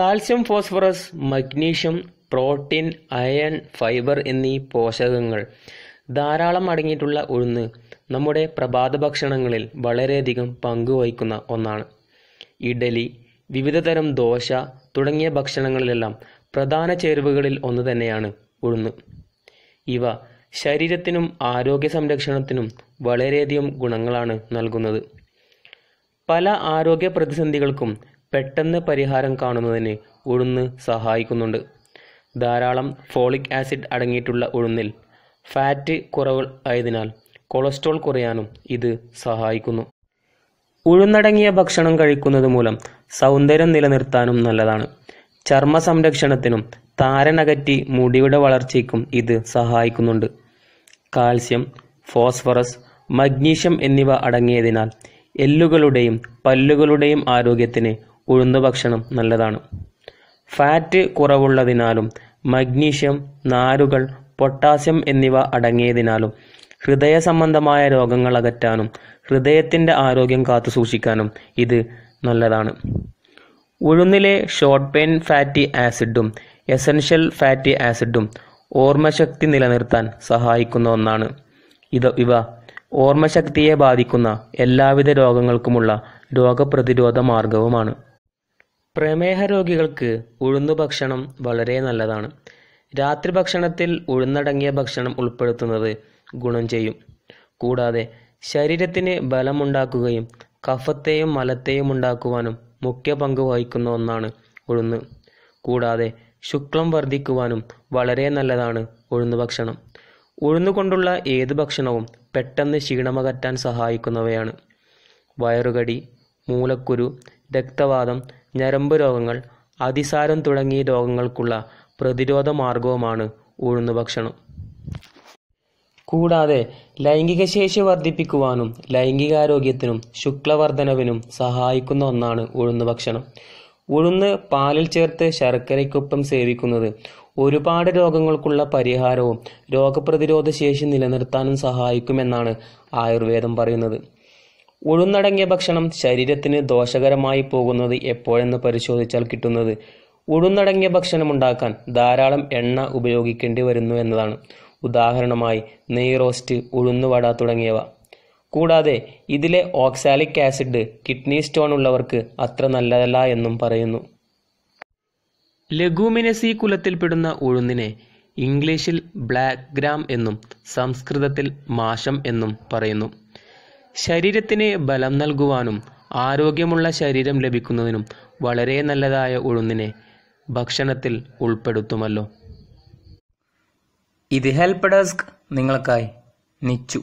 calcium phosphorus magnesium protein iron fibre എന്നീ പോഷകങ്ങൾ ധാരാളം അടങ്ങിയിട്ടുള്ള ഉഴുന്ന് നമ്മുടെ പ്രഭാത ഭക്ഷണങ്ങളിൽ വളരെയധികം പങ്കുവഹിക്കുന്ന ഒന്നാണ് ഇഡലി വിവിധതരം ദോശ തുടങ്ങിയ ഭക്ഷണങ്ങളിലെല്ലാം പ്രധാന ചേരുവകളിൽ ഒന്ന് തന്നെയാണ് ഉഴുന്ന് ഇവ ശരീരത്തിനും ആരോഗ്യ സംരക്ഷണത്തിനും വളരെയധികം ഗുണങ്ങളാണ് നൽകുന്നത് പല ആരോഗ്യ പ്രതിസന്ധികൾക്കും പെട്ടെന്ന് പരിഹാരം കാണുന്നതിന് ഉഴുന്ന് സഹായിക്കുന്നുണ്ട് ധാരാളം ഫോളിക് ആസിഡ് അടങ്ങിയിട്ടുള്ള ഉഴുന്നിൽ ഫാറ്റ് കുറവ് ആയതിനാൽ കൊളസ്ട്രോൾ കുറയാനും ഇത് സഹായിക്കുന്നു ഉഴുന്നടങ്ങിയ ഭക്ഷണം കഴിക്കുന്നത് മൂലം സൗന്ദര്യം നിലനിർത്താനും നല്ലതാണ് ചർമ്മ സംരക്ഷണത്തിനും താരനകറ്റി മുടിയുടെ വളർച്ചയ്ക്കും ഇത് സഹായിക്കുന്നുണ്ട് കാൽസ്യം ഫോസ്ഫറസ് മഗ്നീഷ്യം എന്നിവ അടങ്ങിയതിനാൽ എല്ലുകളുടെയും പല്ലുകളുടെയും ആരോഗ്യത്തിന് ഉഴുന്ന് ഭക്ഷണം നല്ലതാണ് ഫാറ്റ് കുറവുള്ളതിനാലും മഗ്നീഷ്യം നാരുകൾ പൊട്ടാസ്യം എന്നിവ അടങ്ങിയതിനാലും ഹൃദയ സംബന്ധമായ രോഗങ്ങൾ അകറ്റാനും ഹൃദയത്തിൻ്റെ ആരോഗ്യം കാത്തു സൂക്ഷിക്കാനും ഇത് നല്ലതാണ് ഉഴുന്നിലെ ഷോർട്ട് പെയിൻ ഫാറ്റി ആസിഡും എസൻഷ്യൽ ഫാറ്റി ആസിഡും ഓർമ്മശക്തി നിലനിർത്താൻ സഹായിക്കുന്ന ഒന്നാണ് ഇത് ഇവ ഓർമ്മശക്തിയെ ബാധിക്കുന്ന എല്ലാവിധ രോഗങ്ങൾക്കുമുള്ള രോഗപ്രതിരോധ മാർഗവുമാണ് പ്രമേഹ രോഗികൾക്ക് ഭക്ഷണം വളരെ നല്ലതാണ് രാത്രി ഭക്ഷണത്തിൽ ഉഴുന്നടങ്ങിയ ഭക്ഷണം ഉൾപ്പെടുത്തുന്നത് ഗുണം ചെയ്യും കൂടാതെ ശരീരത്തിന് ബലമുണ്ടാക്കുകയും കഫത്തെയും മലത്തെയും ഉണ്ടാക്കുവാനും മുഖ്യ പങ്ക് വഹിക്കുന്ന ഒന്നാണ് ഉഴുന്ന് കൂടാതെ ശുക്ലം വർദ്ധിക്കുവാനും വളരെ നല്ലതാണ് ഉഴുന്നു ഭക്ഷണം ഉഴുന്നുകൊണ്ടുള്ള ഏത് ഭക്ഷണവും പെട്ടെന്ന് ക്ഷീണമകറ്റാൻ സഹായിക്കുന്നവയാണ് വയറുകടി മൂലക്കുരു രക്തവാതം ഞരമ്പ് രോഗങ്ങൾ അതിസാരം തുടങ്ങിയ രോഗങ്ങൾക്കുള്ള പ്രതിരോധ മാർഗവുമാണ് ഭക്ഷണം കൂടാതെ ലൈംഗിക ശേഷി വർദ്ധിപ്പിക്കുവാനും ലൈംഗികാരോഗ്യത്തിനും ശുക്ലവർദ്ധനവിനും സഹായിക്കുന്ന ഒന്നാണ് ഉഴുന്ന് ഭക്ഷണം ഉഴുന്ന് പാലിൽ ചേർത്ത് ശർക്കരയ്ക്കൊപ്പം സേവിക്കുന്നത് ഒരുപാട് രോഗങ്ങൾക്കുള്ള പരിഹാരവും രോഗപ്രതിരോധ ശേഷി നിലനിർത്താനും സഹായിക്കുമെന്നാണ് ആയുർവേദം പറയുന്നത് ഉഴുന്നടങ്ങിയ ഭക്ഷണം ശരീരത്തിന് ദോഷകരമായി പോകുന്നത് എപ്പോഴെന്ന് പരിശോധിച്ചാൽ കിട്ടുന്നത് ഉഴുന്നടങ്ങിയ ഭക്ഷണം ഉണ്ടാക്കാൻ ധാരാളം എണ്ണ ഉപയോഗിക്കേണ്ടി വരുന്നു എന്നതാണ് ഉദാഹരണമായി നെയ്റോസ്റ്റ് ഉഴുന്നുവട തുടങ്ങിയവ കൂടാതെ ഇതിലെ ഓക്സാലിക് ആസിഡ് കിഡ്നി സ്റ്റോൺ ഉള്ളവർക്ക് അത്ര നല്ലതല്ല എന്നും പറയുന്നു ലഘുമിനസി കുലത്തിൽപ്പെടുന്ന ഉഴുന്നിനെ ഇംഗ്ലീഷിൽ ബ്ലാക്ക് ഗ്രാം എന്നും സംസ്കൃതത്തിൽ മാഷം എന്നും പറയുന്നു ശരീരത്തിന് ബലം നൽകുവാനും ആരോഗ്യമുള്ള ശരീരം ലഭിക്കുന്നതിനും വളരെ നല്ലതായ ഉഴുന്നിനെ ഭക്ഷണത്തിൽ ഉൾപ്പെടുത്തുമല്ലോ ഇത് ഹെൽപ്പ് ഡെസ്ക് നിങ്ങൾക്കായി നിച്ചു